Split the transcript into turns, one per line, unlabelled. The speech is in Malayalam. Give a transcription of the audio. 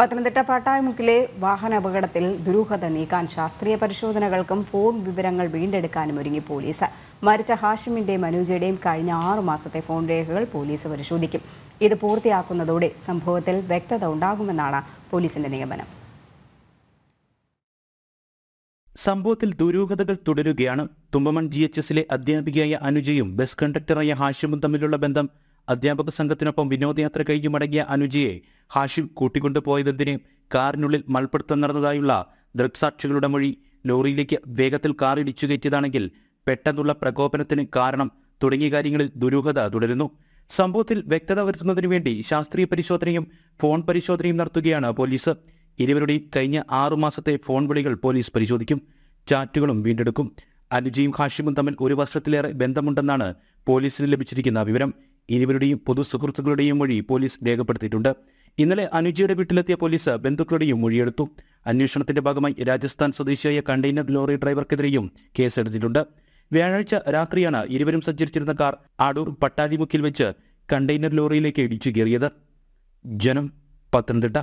പത്തനംതിട്ട വാഹന അപകടത്തിൽ ദുരൂഹത നീക്കാൻ ശാസ്ത്രീയ പരിശോധനകൾക്കും ഫോൺ വിവരങ്ങൾ വീണ്ടെടുക്കാനും ഒരുങ്ങി പോലീസ് മരിച്ച ഹാഷിമിന്റെയും മനോജയുടെയും കഴിഞ്ഞ ആറു മാസത്തെ ഫോൺ രേഖകൾ പോലീസ് പരിശോധിക്കും ഇത് പൂർത്തിയാക്കുന്നതോടെ സംഭവത്തിൽ വ്യക്തത ഉണ്ടാകുമെന്നാണ് പോലീസിന്റെ നിഗമനം
സംഭവത്തിൽ ദുരൂഹതകൾ തുടരുകയാണ് തുമ്പമൺ ജി എച്ച് എസിലെ അധ്യാപികയായ അനുജയും ബസ് കണ്ടക്ടറായ ഹാഷിമും തമ്മിലുള്ള ബന്ധം അധ്യാപക സംഘത്തിനൊപ്പം വിനോദയാത്ര കഴിഞ്ഞു മടങ്ങിയ അനുജിയെ ഹാഷിം കൂട്ടിക്കൊണ്ടുപോയതെന്തിന് കാറിനുള്ളിൽ മൽപ്പെടുത്തം നടന്നതായുള്ള ദൃക്സാക്ഷികളുടെ മൊഴി ലോറിയിലേക്ക് വേഗത്തിൽ കാറിടിച്ചു കയറ്റിയതാണെങ്കിൽ പെട്ടെന്നുള്ള പ്രകോപനത്തിന് കാരണം തുടങ്ങിയ കാര്യങ്ങളിൽ ദുരൂഹത തുടരുന്നു സംഭവത്തിൽ വ്യക്തത വരുത്തുന്നതിനു വേണ്ടി ശാസ്ത്രീയ പരിശോധനയും ഫോൺ പരിശോധനയും നടത്തുകയാണ് പോലീസ് ഇരുവരുടെയും കഴിഞ്ഞ ആറുമാസത്തെ ഫോൺ വിളികൾ പോലീസ് പരിശോധിക്കും ചാറ്റുകളും വീണ്ടെടുക്കും അനുജിയും ഹാഷിമും തമ്മിൽ ഒരു വർഷത്തിലേറെ ബന്ധമുണ്ടെന്നാണ് പോലീസിന് ലഭിച്ചിരിക്കുന്ന വിവരം ഇരുവരുടെയും പൊതു സുഹൃത്തുക്കളുടെയും മൊഴി പോലീസ് രേഖപ്പെടുത്തിയിട്ടുണ്ട് ഇന്നലെ അനുജിയുടെ വീട്ടിലെത്തിയ പോലീസ് ബന്ധുക്കളുടെയും മൊഴിയെടുത്തു അന്വേഷണത്തിന്റെ ഭാഗമായി രാജസ്ഥാൻ സ്വദേശിയായ കണ്ടെയ്നർ ലോറി ഡ്രൈവർക്കെതിരെയും കേസെടുത്തിട്ടുണ്ട് വ്യാഴാഴ്ച രാത്രിയാണ് ഇരുവരും സഞ്ചരിച്ചിരുന്ന കാർ ആടൂർ പട്ടാതിമുക്കിൽ വെച്ച് കണ്ടെയ്നർ ലോറിയിലേക്ക് ഇടിച്ചു കയറിയത് ജനം പത്തനംതിട്ട